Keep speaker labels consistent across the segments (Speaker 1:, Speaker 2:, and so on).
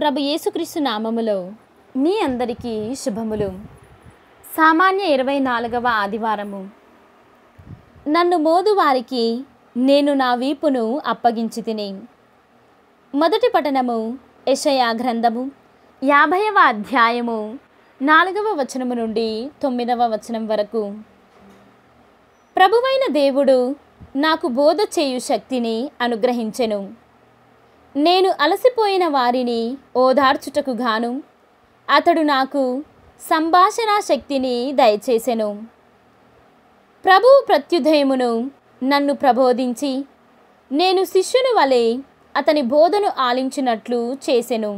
Speaker 1: ప్రభు యేసుక్రీస్తు నామములో మీ అందరికీ శుభములు సామాన్య ఇరవై నాలుగవ ఆదివారము నన్ను మోదు వారికి నేను నా వీపును అప్పగించి తిని మొదటి పఠనము యషయా గ్రంథము యాభైవ అధ్యాయము నాలుగవ వచనము నుండి తొమ్మిదవ వచనం వరకు ప్రభువైన దేవుడు నాకు బోధ చేయు శక్తిని అనుగ్రహించెను నేను అలసిపోయిన వారిని ఓదార్చుటకు గాను అతడు నాకు సంభాషణ శక్తిని దయచేసెను ప్రభువు ప్రత్యుదయమును నన్ను ప్రబోధించి నేను శిష్యుని వలె అతని బోధను ఆలించినట్లు చేసెను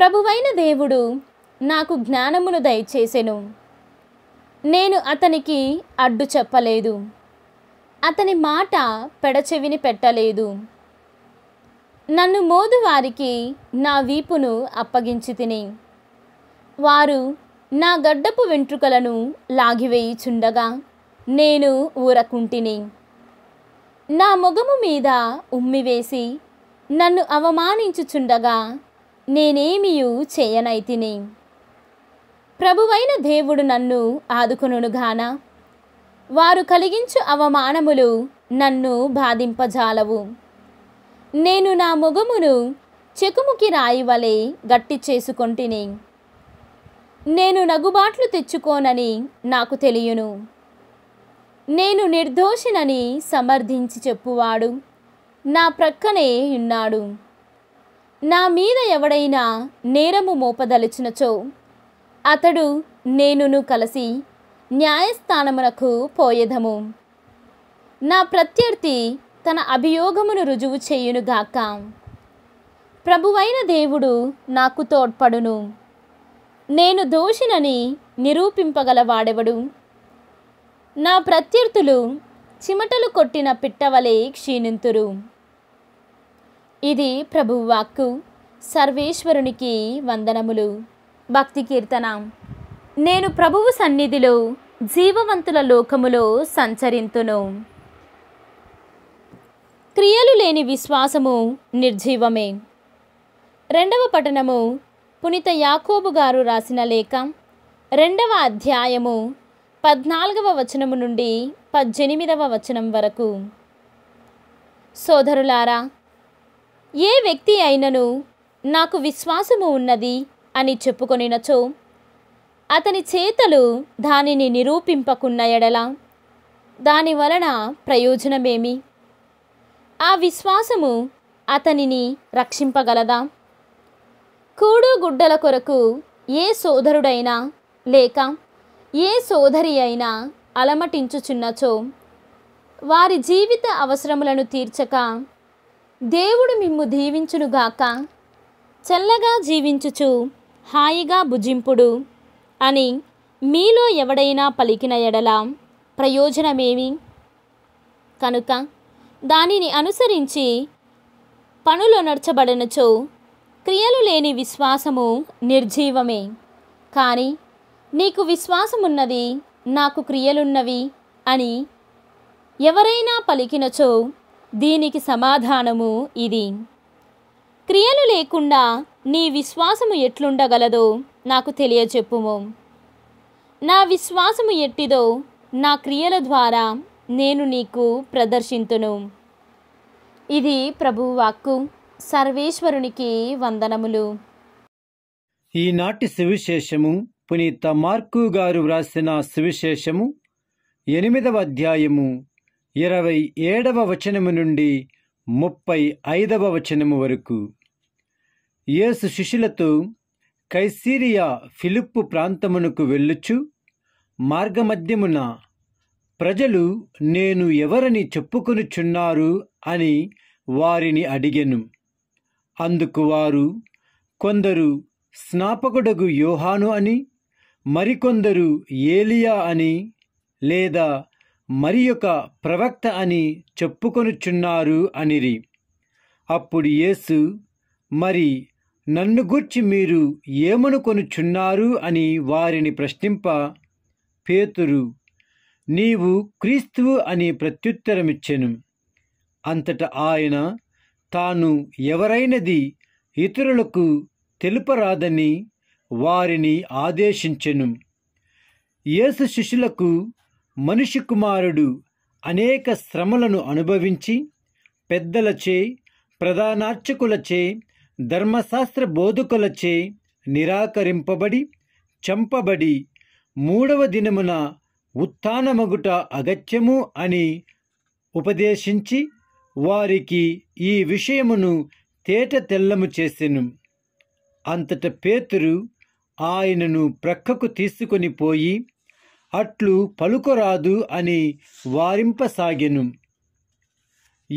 Speaker 1: ప్రభువైన దేవుడు నాకు జ్ఞానమును దయచేసెను నేను అతనికి అడ్డు చెప్పలేదు అతని మాట పెడచెవిని పెట్టలేదు నన్ను మోదువారికి నా వీపును అప్పగించి తిని వారు నా గడ్డపు వెంట్రుకలను లాగివేయిచుండగా నేను ఊరకుంటిని నా ముఖము మీద ఉమ్మివేసి నన్ను అవమానించుచుండగా నేనేమియు చేయనైతిని ప్రభువైన దేవుడు నన్ను ఆదుకునుగాన వారు కలిగించు అవమానములు నన్ను బాధింపజాలవు నేను నా ముఖమును చెకుముకి రాయి వలె గట్టి చేసుకొంటిని నేను నగుబాట్లు తెచ్చుకోనని నాకు తెలియను నేను నిర్దోషినని సమర్థించి చెప్పువాడు నా ప్రక్కనే ఉన్నాడు నా మీద ఎవడైనా నేరము మోపదలిచినచో అతడు నేనును కలిసి న్యాయస్థానమునకు పోయేదము నా ప్రత్యర్థి తన అభియోగమును రుజువు చేయునుగాక ప్రభువైన దేవుడు నాకు తోడ్పడును నేను దోషినని నిరూపింపగలవాడెవడు నా ప్రత్యర్థులు చిమటలు కొట్టిన పిట్టవలే క్షీణింతురు ఇది ప్రభువాక్కు సర్వేశ్వరునికి వందనములు భక్తి కీర్తన నేను ప్రభువు సన్నిధిలో జీవవంతుల లోకములో సంచరింతును క్రియలు లేని విశ్వాసము నిర్జీవమే రెండవ పఠనము పునిత యాకోబు గారు రాసిన లేఖ రెండవ అధ్యాయము పద్నాలుగవ వచనము నుండి పద్దెనిమిదవ వచనం వరకు సోదరులారా ఏ వ్యక్తి అయినను నాకు విశ్వాసము ఉన్నది అని చెప్పుకొనినచో అతని చేతలు దానిని నిరూపింపకున్న ఎడల దాని వలన ప్రయోజనమేమి ఆ విశ్వాసము అతనిని రక్షింపగలదా కూడు గుడ్డల కొరకు ఏ సోదరుడైనా లేక ఏ సోదరి అయినా అలమటించుచున్నచో వారి జీవిత అవసరములను తీర్చక దేవుడు మిమ్ము దీవించునుగాక చల్లగా జీవించుచు హాయిగా భుజింపుడు అని మీలో ఎవడైనా పలికిన ఎడల ప్రయోజనమేమి కనుక దానిని అనుసరించి పనులు నడచబడనచో క్రియలు లేని విశ్వాసము నిర్జీవమే కానీ నీకు విశ్వాసమున్నది నాకు క్రియలున్నవి అని ఎవరైనా పలికినచో దీనికి సమాధానము ఇది క్రియలు లేకుండా నీ విశ్వాసము ఎట్లుండగలదో నాకు తెలియచెప్పుము నా విశ్వాసము ఎట్టిదో నా క్రియల ద్వారా నేను నీకు ప్రదర్శింతును ఇది వాక్కు సర్వేశ్వరునికి వందనములు
Speaker 2: ఈనాటి సువిశేషము పునీత మార్కు గారు వ్రాసిన సువిశేషము ఎనిమిదవ అధ్యాయము ఇరవై ఏడవ వచనము నుండి ముప్పై ఐదవ వచనము వరకు యేసు శిష్యులతో కైసీరియా ఫిలిప్పు ప్రాంతమునకు వెళ్ళుచు మార్గమధ్యమున ప్రజలు నేను ఎవరని చెప్పుకొనుచున్నారు అని వారిని అడిగెను అందుకు వారు కొందరు స్నాపకుడగు యోహాను అని మరికొందరు ఏలియా అని లేదా మరి ఒక ప్రవక్త అని చెప్పుకొనుచున్నారు అనిరి అప్పుడు యేసు మరి నన్ను గూర్చి మీరు ఏమనుకొనుచున్నారు అని వారిని ప్రశ్నింప పేతురు నీవు క్రీస్తువు అని ప్రత్యుత్తరమిచ్చెను అంతట ఆయన తాను ఎవరైనది ఇతరులకు తెలుపరాదని వారిని ఆదేశించెను యేసు శిష్యులకు మనిషి కుమారుడు అనేక శ్రమలను అనుభవించి పెద్దలచే ప్రధానార్చకులచే ధర్మశాస్త్ర బోధకులచే నిరాకరింపబడి చంపబడి మూడవ దినమున ఉత్థానమగుట అగత్యము అని ఉపదేశించి వారికి ఈ విషయమును తేట తెల్లము చేసెను అంతట పేతురు ఆయనను ప్రక్కకు తీసుకొని పోయి అట్లు పలుకురాదు అని వారింపసాగెను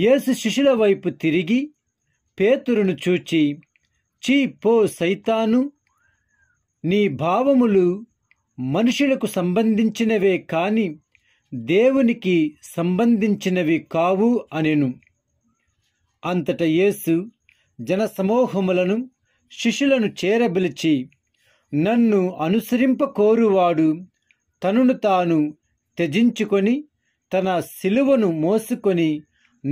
Speaker 2: యేసు శిష్యుల వైపు తిరిగి పేతురును చూచి చీ పో సైతాను నీ భావములు మనుషులకు సంబంధించినవే కాని దేవునికి సంబంధించినవి కావు అనెను అంతట యేసు జనసమూహములను శిష్యులను చేరబిలిచి నన్ను అనుసరింప కోరువాడు తనను తాను త్యజించుకొని తన శిలువను మోసుకొని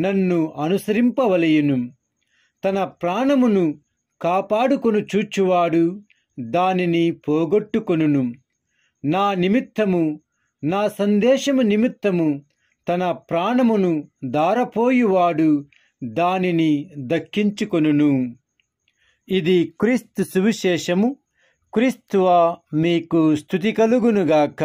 Speaker 2: నన్ను అనుసరింపవలయును తన ప్రాణమును కాపాడుకొను చూచువాడు దానిని పోగొట్టుకొనును నా నిమిత్తము నా సందేశము నిమిత్తము తన ప్రాణమును దారపోయివాడు దానిని దక్కించుకొనును ఇది క్రీస్తు సువిశేషము క్రీస్తువా మీకు స్థుతి కలుగునుగాక